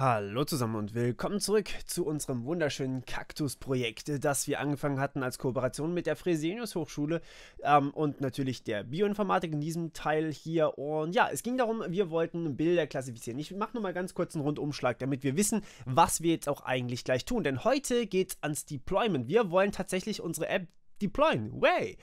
Hallo zusammen und willkommen zurück zu unserem wunderschönen Kaktus-Projekt, das wir angefangen hatten als Kooperation mit der Fresenius Hochschule ähm, und natürlich der Bioinformatik in diesem Teil hier. Und ja, es ging darum, wir wollten Bilder klassifizieren. Ich mache nur mal ganz kurz einen Rundumschlag, damit wir wissen, was wir jetzt auch eigentlich gleich tun. Denn heute geht es ans Deployment. Wir wollen tatsächlich unsere App deployen. Way!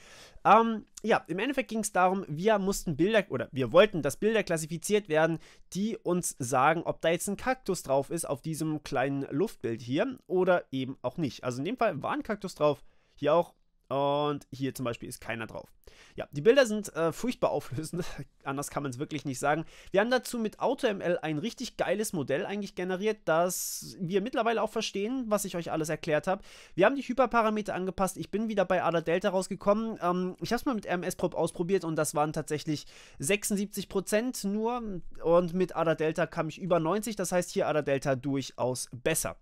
Ähm, ja, im Endeffekt ging es darum, wir mussten Bilder oder wir wollten, dass Bilder klassifiziert werden, die uns sagen, ob da jetzt ein Kaktus drauf ist auf diesem kleinen Luftbild hier oder eben auch nicht. Also in dem Fall war ein Kaktus drauf, hier auch und hier zum Beispiel ist keiner drauf. Ja, die Bilder sind äh, furchtbar auflösend. Anders kann man es wirklich nicht sagen. Wir haben dazu mit AutoML ein richtig geiles Modell eigentlich generiert, das wir mittlerweile auch verstehen, was ich euch alles erklärt habe. Wir haben die Hyperparameter angepasst. Ich bin wieder bei ADA Delta rausgekommen. Ähm, ich habe es mal mit RMS-Prop ausprobiert und das waren tatsächlich 76% nur. Und mit ADA Delta kam ich über 90. Das heißt hier ADA Delta durchaus besser.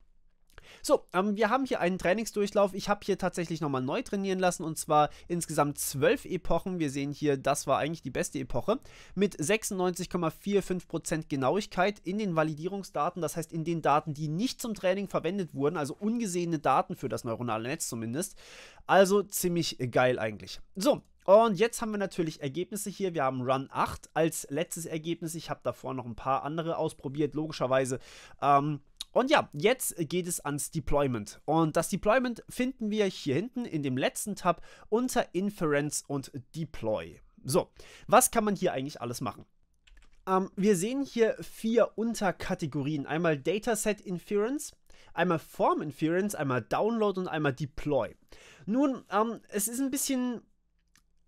So, ähm, wir haben hier einen Trainingsdurchlauf. Ich habe hier tatsächlich nochmal neu trainieren lassen und zwar insgesamt zwölf Epochen. Wir sehen hier, das war eigentlich die beste Epoche mit 96,45% Genauigkeit in den Validierungsdaten, das heißt in den Daten, die nicht zum Training verwendet wurden, also ungesehene Daten für das neuronale Netz zumindest. Also ziemlich geil eigentlich. So, und jetzt haben wir natürlich Ergebnisse hier. Wir haben Run 8 als letztes Ergebnis. Ich habe davor noch ein paar andere ausprobiert, logischerweise. Ähm, und ja, jetzt geht es ans Deployment. Und das Deployment finden wir hier hinten in dem letzten Tab unter Inference und Deploy. So, was kann man hier eigentlich alles machen? Ähm, wir sehen hier vier Unterkategorien. Einmal Dataset Inference, einmal Form Inference, einmal Download und einmal Deploy. Nun, ähm, es ist ein bisschen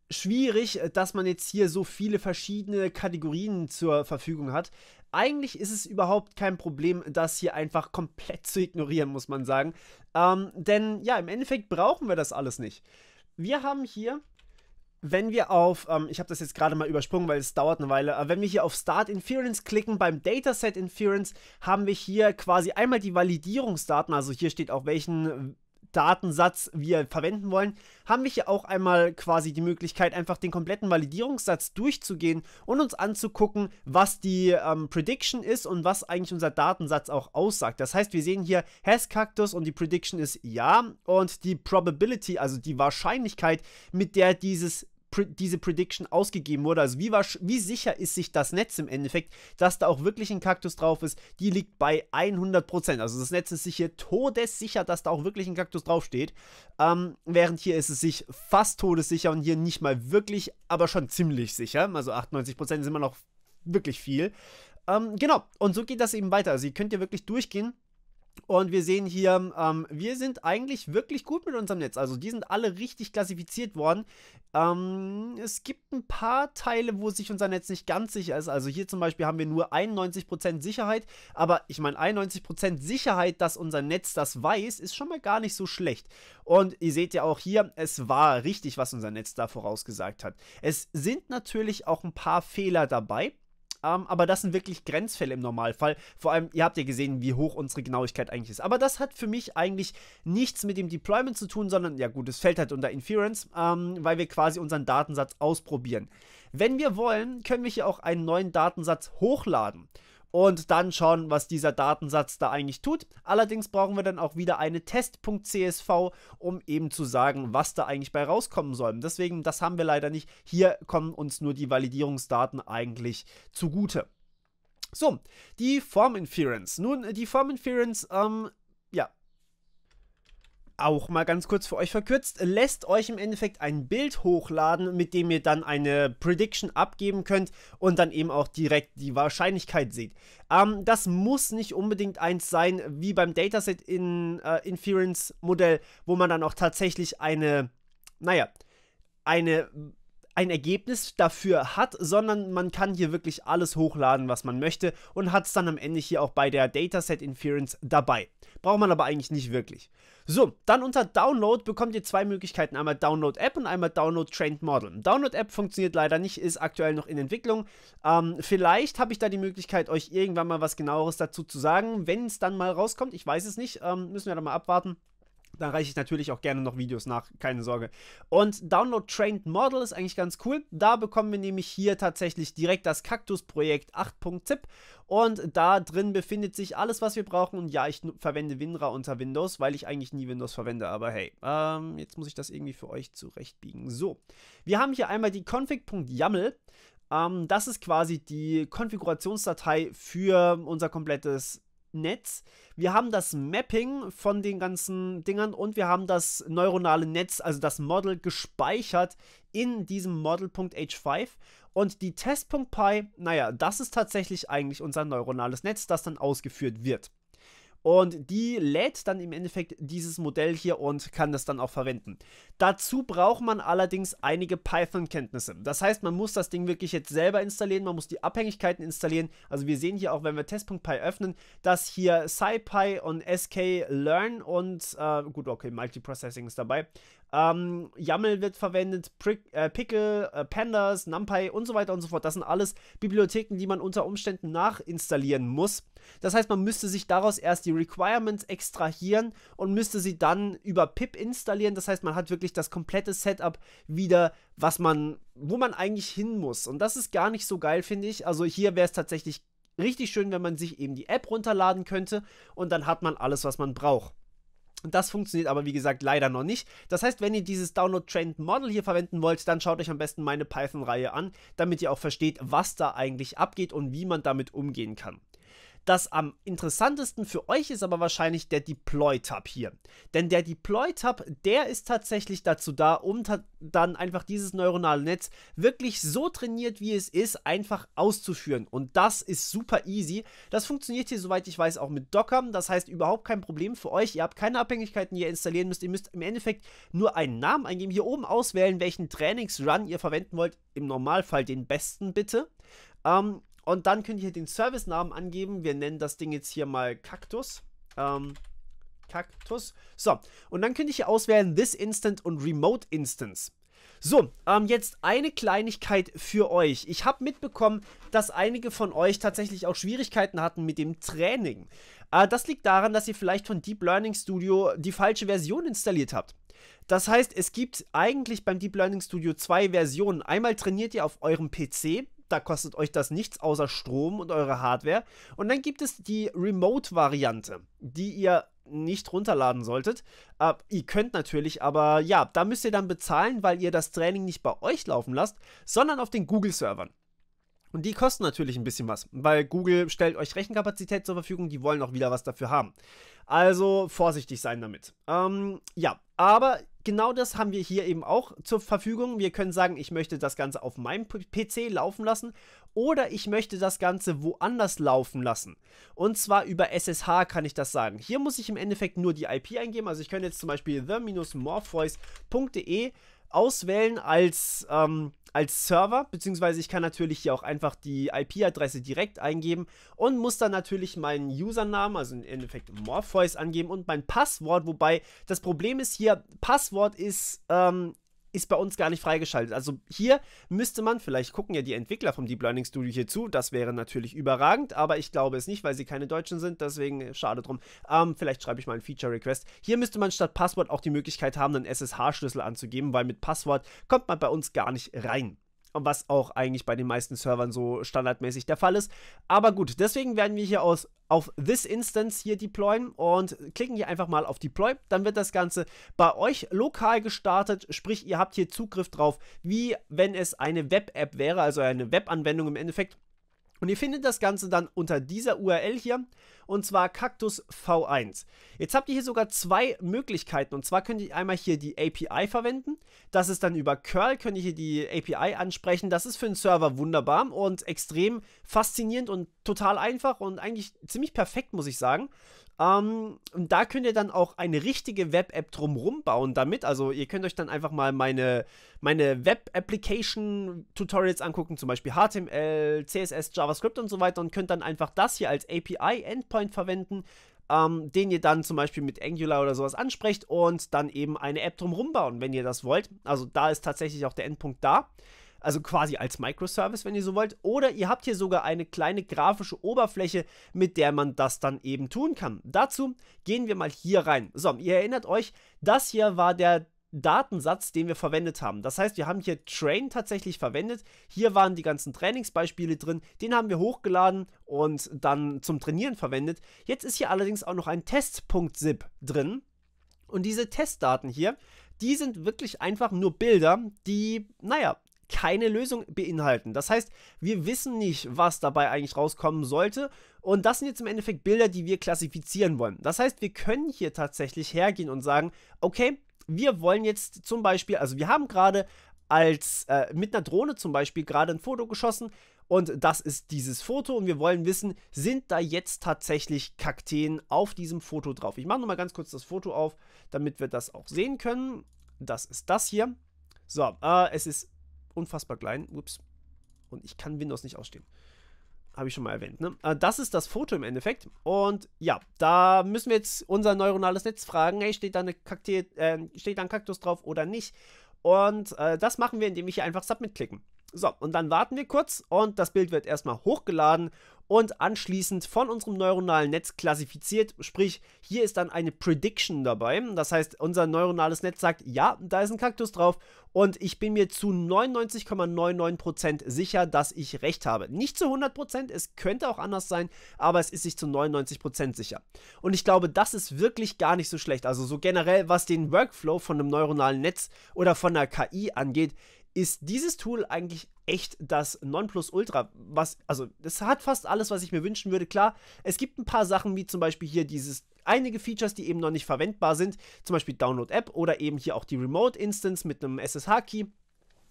schwierig, äh, dass man jetzt hier so viele verschiedene Kategorien zur Verfügung hat. Eigentlich ist es überhaupt kein Problem, das hier einfach komplett zu ignorieren, muss man sagen. Ähm, denn ja, im Endeffekt brauchen wir das alles nicht. Wir haben hier wenn wir auf, ähm, ich habe das jetzt gerade mal übersprungen, weil es dauert eine Weile, aber wenn wir hier auf Start Inference klicken, beim Dataset Inference haben wir hier quasi einmal die Validierungsdaten, also hier steht auch welchen Datensatz wir verwenden wollen, haben wir hier auch einmal quasi die Möglichkeit, einfach den kompletten Validierungssatz durchzugehen und uns anzugucken, was die ähm, Prediction ist und was eigentlich unser Datensatz auch aussagt. Das heißt, wir sehen hier Has Cactus und die Prediction ist ja und die Probability, also die Wahrscheinlichkeit, mit der dieses diese Prediction ausgegeben wurde. Also wie, war, wie sicher ist sich das Netz im Endeffekt, dass da auch wirklich ein Kaktus drauf ist, die liegt bei 100%. Also das Netz ist sich hier todessicher, dass da auch wirklich ein Kaktus draufsteht. Ähm, während hier ist es sich fast todessicher und hier nicht mal wirklich, aber schon ziemlich sicher. Also 98% ist immer noch wirklich viel. Ähm, genau, und so geht das eben weiter. Also ihr könnt ja wirklich durchgehen und wir sehen hier, ähm, wir sind eigentlich wirklich gut mit unserem Netz. Also die sind alle richtig klassifiziert worden. Ähm, es gibt ein paar Teile, wo sich unser Netz nicht ganz sicher ist. Also hier zum Beispiel haben wir nur 91% Sicherheit. Aber ich meine, 91% Sicherheit, dass unser Netz das weiß, ist schon mal gar nicht so schlecht. Und ihr seht ja auch hier, es war richtig, was unser Netz da vorausgesagt hat. Es sind natürlich auch ein paar Fehler dabei. Ähm, aber das sind wirklich Grenzfälle im Normalfall. Vor allem, ihr habt ja gesehen, wie hoch unsere Genauigkeit eigentlich ist. Aber das hat für mich eigentlich nichts mit dem Deployment zu tun, sondern, ja gut, es fällt halt unter Inference, ähm, weil wir quasi unseren Datensatz ausprobieren. Wenn wir wollen, können wir hier auch einen neuen Datensatz hochladen und dann schauen, was dieser Datensatz da eigentlich tut. Allerdings brauchen wir dann auch wieder eine Test.csv, um eben zu sagen, was da eigentlich bei rauskommen soll. Deswegen, das haben wir leider nicht. Hier kommen uns nur die Validierungsdaten eigentlich zugute. So, die Form Inference. Nun, äh, die Form Inference ähm, ja, auch mal ganz kurz für euch verkürzt, lässt euch im Endeffekt ein Bild hochladen, mit dem ihr dann eine Prediction abgeben könnt und dann eben auch direkt die Wahrscheinlichkeit seht. Ähm, das muss nicht unbedingt eins sein wie beim Dataset in äh, Inference Modell, wo man dann auch tatsächlich eine, naja, eine ein Ergebnis dafür hat, sondern man kann hier wirklich alles hochladen, was man möchte und hat es dann am Ende hier auch bei der Dataset Inference dabei. Braucht man aber eigentlich nicht wirklich. So, dann unter Download bekommt ihr zwei Möglichkeiten, einmal Download App und einmal Download Trained Model. Download App funktioniert leider nicht, ist aktuell noch in Entwicklung. Ähm, vielleicht habe ich da die Möglichkeit, euch irgendwann mal was genaueres dazu zu sagen, wenn es dann mal rauskommt. Ich weiß es nicht, ähm, müssen wir dann mal abwarten. Da reiche ich natürlich auch gerne noch Videos nach, keine Sorge. Und Download Trained Model ist eigentlich ganz cool. Da bekommen wir nämlich hier tatsächlich direkt das Kaktus-Projekt 8.zip. Und da drin befindet sich alles, was wir brauchen. Und ja, ich verwende WinRAR unter Windows, weil ich eigentlich nie Windows verwende. Aber hey, ähm, jetzt muss ich das irgendwie für euch zurechtbiegen. So, wir haben hier einmal die config.yaml. Ähm, das ist quasi die Konfigurationsdatei für unser komplettes Netz. Wir haben das Mapping von den ganzen Dingern und wir haben das neuronale Netz, also das Model, gespeichert in diesem Model.h5. Und die Test.py, naja, das ist tatsächlich eigentlich unser neuronales Netz, das dann ausgeführt wird. Und die lädt dann im Endeffekt dieses Modell hier und kann das dann auch verwenden. Dazu braucht man allerdings einige Python-Kenntnisse. Das heißt, man muss das Ding wirklich jetzt selber installieren, man muss die Abhängigkeiten installieren. Also wir sehen hier auch, wenn wir test.py öffnen, dass hier SciPy und sklearn und, äh, gut, okay, Multiprocessing ist dabei, ähm, YAML wird verwendet, Prick, äh, Pickle, äh, Pandas, NumPy und so weiter und so fort. Das sind alles Bibliotheken, die man unter Umständen nachinstallieren muss. Das heißt, man müsste sich daraus erst die Requirements extrahieren und müsste sie dann über pip installieren. Das heißt, man hat wirklich das komplette Setup wieder, was man, wo man eigentlich hin muss. Und das ist gar nicht so geil, finde ich. Also hier wäre es tatsächlich richtig schön, wenn man sich eben die App runterladen könnte und dann hat man alles, was man braucht. Das funktioniert aber wie gesagt leider noch nicht. Das heißt, wenn ihr dieses Download Trained Model hier verwenden wollt, dann schaut euch am besten meine Python-Reihe an, damit ihr auch versteht, was da eigentlich abgeht und wie man damit umgehen kann. Das am interessantesten für euch ist aber wahrscheinlich der Deploy-Tab hier. Denn der Deploy-Tab, der ist tatsächlich dazu da, um ta dann einfach dieses neuronale Netz wirklich so trainiert, wie es ist, einfach auszuführen. Und das ist super easy. Das funktioniert hier, soweit ich weiß, auch mit Docker. Das heißt, überhaupt kein Problem für euch. Ihr habt keine Abhängigkeiten, die ihr installieren müsst. Ihr müsst im Endeffekt nur einen Namen eingeben. Hier oben auswählen, welchen Trainingsrun ihr verwenden wollt. Im Normalfall den besten bitte. Ähm, und dann könnt ihr den Service-Namen angeben. Wir nennen das Ding jetzt hier mal Kaktus. Ähm, Kaktus. So, und dann könnt ihr hier auswählen This Instant und Remote Instance. So, ähm, jetzt eine Kleinigkeit für euch. Ich habe mitbekommen, dass einige von euch tatsächlich auch Schwierigkeiten hatten mit dem Training. Äh, das liegt daran, dass ihr vielleicht von Deep Learning Studio die falsche Version installiert habt. Das heißt, es gibt eigentlich beim Deep Learning Studio zwei Versionen. Einmal trainiert ihr auf eurem PC da kostet euch das nichts außer Strom und eure Hardware. Und dann gibt es die Remote-Variante, die ihr nicht runterladen solltet. Äh, ihr könnt natürlich, aber ja, da müsst ihr dann bezahlen, weil ihr das Training nicht bei euch laufen lasst, sondern auf den Google-Servern. Und die kosten natürlich ein bisschen was, weil Google stellt euch Rechenkapazität zur Verfügung, die wollen auch wieder was dafür haben. Also vorsichtig sein damit. Ähm, ja, aber genau das haben wir hier eben auch zur Verfügung. Wir können sagen, ich möchte das Ganze auf meinem PC laufen lassen oder ich möchte das Ganze woanders laufen lassen. Und zwar über SSH kann ich das sagen. Hier muss ich im Endeffekt nur die IP eingeben. Also ich könnte jetzt zum Beispiel the-morpheus.de auswählen als, ähm, als Server, beziehungsweise ich kann natürlich hier auch einfach die IP-Adresse direkt eingeben und muss dann natürlich meinen Username, also im Endeffekt Morpheus, angeben und mein Passwort, wobei das Problem ist hier, Passwort ist ähm, ist bei uns gar nicht freigeschaltet. Also hier müsste man, vielleicht gucken ja die Entwickler vom Deep Learning Studio hier zu, das wäre natürlich überragend, aber ich glaube es nicht, weil sie keine Deutschen sind, deswegen schade drum. Ähm, vielleicht schreibe ich mal einen Feature-Request. Hier müsste man statt Passwort auch die Möglichkeit haben, einen SSH-Schlüssel anzugeben, weil mit Passwort kommt man bei uns gar nicht rein was auch eigentlich bei den meisten Servern so standardmäßig der Fall ist. Aber gut, deswegen werden wir hier aus, auf This Instance hier deployen und klicken hier einfach mal auf Deploy. Dann wird das Ganze bei euch lokal gestartet, sprich ihr habt hier Zugriff drauf, wie wenn es eine Web-App wäre, also eine Web-Anwendung im Endeffekt. Und ihr findet das Ganze dann unter dieser URL hier, und zwar Cactus V1. Jetzt habt ihr hier sogar zwei Möglichkeiten, und zwar könnt ihr einmal hier die API verwenden. Das ist dann über Curl, könnt ihr hier die API ansprechen. Das ist für einen Server wunderbar und extrem faszinierend und total einfach und eigentlich ziemlich perfekt, muss ich sagen. Ähm, und da könnt ihr dann auch eine richtige Web-App drumherum bauen damit. Also ihr könnt euch dann einfach mal meine, meine Web-Application-Tutorials angucken, zum Beispiel HTML, CSS, JavaScript und so weiter und könnt dann einfach das hier als API-Endpoint verwenden, ähm, den ihr dann zum Beispiel mit Angular oder sowas ansprecht und dann eben eine App drumherum bauen, wenn ihr das wollt. Also da ist tatsächlich auch der Endpunkt da also quasi als Microservice, wenn ihr so wollt, oder ihr habt hier sogar eine kleine grafische Oberfläche, mit der man das dann eben tun kann. Dazu gehen wir mal hier rein. So, ihr erinnert euch, das hier war der Datensatz, den wir verwendet haben. Das heißt, wir haben hier Train tatsächlich verwendet. Hier waren die ganzen Trainingsbeispiele drin. Den haben wir hochgeladen und dann zum Trainieren verwendet. Jetzt ist hier allerdings auch noch ein Test.zip drin. Und diese Testdaten hier, die sind wirklich einfach nur Bilder, die, naja, keine Lösung beinhalten. Das heißt, wir wissen nicht, was dabei eigentlich rauskommen sollte. Und das sind jetzt im Endeffekt Bilder, die wir klassifizieren wollen. Das heißt, wir können hier tatsächlich hergehen und sagen, okay, wir wollen jetzt zum Beispiel, also wir haben gerade als äh, mit einer Drohne zum Beispiel gerade ein Foto geschossen und das ist dieses Foto und wir wollen wissen, sind da jetzt tatsächlich Kakteen auf diesem Foto drauf? Ich mache nochmal ganz kurz das Foto auf, damit wir das auch sehen können. Das ist das hier. So, äh, es ist unfassbar klein. Ups. Und ich kann Windows nicht ausstehen. Habe ich schon mal erwähnt. Ne? Äh, das ist das Foto im Endeffekt. Und ja, da müssen wir jetzt unser neuronales Netz fragen, hey, steht da, eine Kakti äh, steht da ein Kaktus drauf oder nicht? Und äh, das machen wir, indem wir hier einfach Submit klicken. So, und dann warten wir kurz und das Bild wird erstmal hochgeladen und anschließend von unserem neuronalen Netz klassifiziert. Sprich, hier ist dann eine Prediction dabei. Das heißt, unser neuronales Netz sagt, ja, da ist ein Kaktus drauf und ich bin mir zu 99,99% ,99 sicher, dass ich recht habe. Nicht zu 100%, es könnte auch anders sein, aber es ist sich zu 99% sicher. Und ich glaube, das ist wirklich gar nicht so schlecht. Also so generell, was den Workflow von einem neuronalen Netz oder von einer KI angeht, ist dieses Tool eigentlich echt das Nonplusultra. Was, also, es hat fast alles, was ich mir wünschen würde. Klar, es gibt ein paar Sachen, wie zum Beispiel hier dieses einige Features, die eben noch nicht verwendbar sind, zum Beispiel Download App oder eben hier auch die Remote Instance mit einem SSH-Key.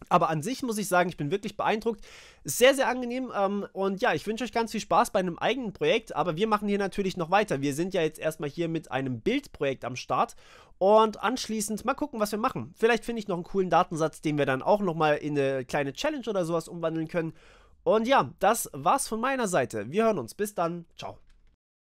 Aber an sich muss ich sagen, ich bin wirklich beeindruckt. Sehr, sehr angenehm. Ähm, und ja, ich wünsche euch ganz viel Spaß bei einem eigenen Projekt. Aber wir machen hier natürlich noch weiter. Wir sind ja jetzt erstmal hier mit einem Bildprojekt am Start. Und anschließend mal gucken, was wir machen. Vielleicht finde ich noch einen coolen Datensatz, den wir dann auch nochmal in eine kleine Challenge oder sowas umwandeln können. Und ja, das war's von meiner Seite. Wir hören uns. Bis dann. Ciao.